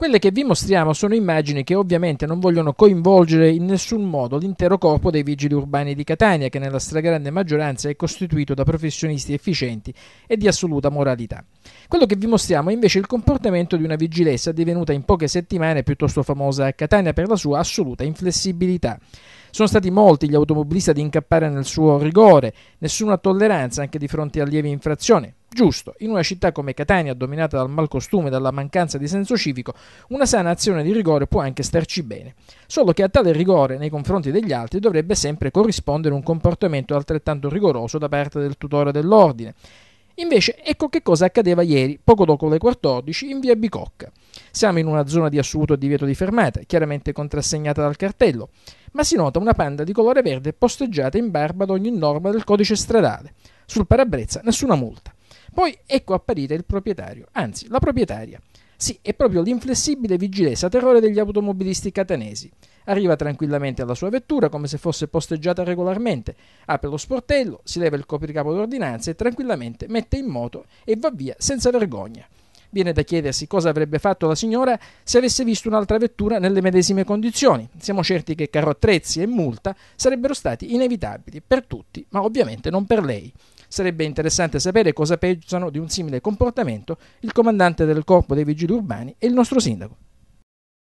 Quelle che vi mostriamo sono immagini che ovviamente non vogliono coinvolgere in nessun modo l'intero corpo dei vigili urbani di Catania, che nella stragrande maggioranza è costituito da professionisti efficienti e di assoluta moralità. Quello che vi mostriamo è invece il comportamento di una vigilessa divenuta in poche settimane piuttosto famosa a Catania per la sua assoluta inflessibilità. Sono stati molti gli automobilisti ad incappare nel suo rigore, nessuna tolleranza anche di fronte a lievi infrazioni. Giusto, in una città come Catania, dominata dal malcostume e dalla mancanza di senso civico, una sana azione di rigore può anche starci bene. Solo che a tale rigore nei confronti degli altri dovrebbe sempre corrispondere un comportamento altrettanto rigoroso da parte del tutore dell'ordine. Invece ecco che cosa accadeva ieri, poco dopo le 14, in via Bicocca. Siamo in una zona di assoluto divieto di fermata, chiaramente contrassegnata dal cartello, ma si nota una panda di colore verde posteggiata in barba ad ogni norma del codice stradale. Sul parabrezza nessuna multa. Poi ecco apparire il proprietario, anzi la proprietaria. Sì, è proprio l'inflessibile vigilessa terrore degli automobilisti catanesi. Arriva tranquillamente alla sua vettura come se fosse posteggiata regolarmente, apre lo sportello, si leva il copricapo d'ordinanza e tranquillamente mette in moto e va via senza vergogna. Viene da chiedersi cosa avrebbe fatto la signora se avesse visto un'altra vettura nelle medesime condizioni. Siamo certi che carro attrezzi e multa sarebbero stati inevitabili per tutti, ma ovviamente non per lei. Sarebbe interessante sapere cosa pensano di un simile comportamento il comandante del corpo dei vigili urbani e il nostro sindaco.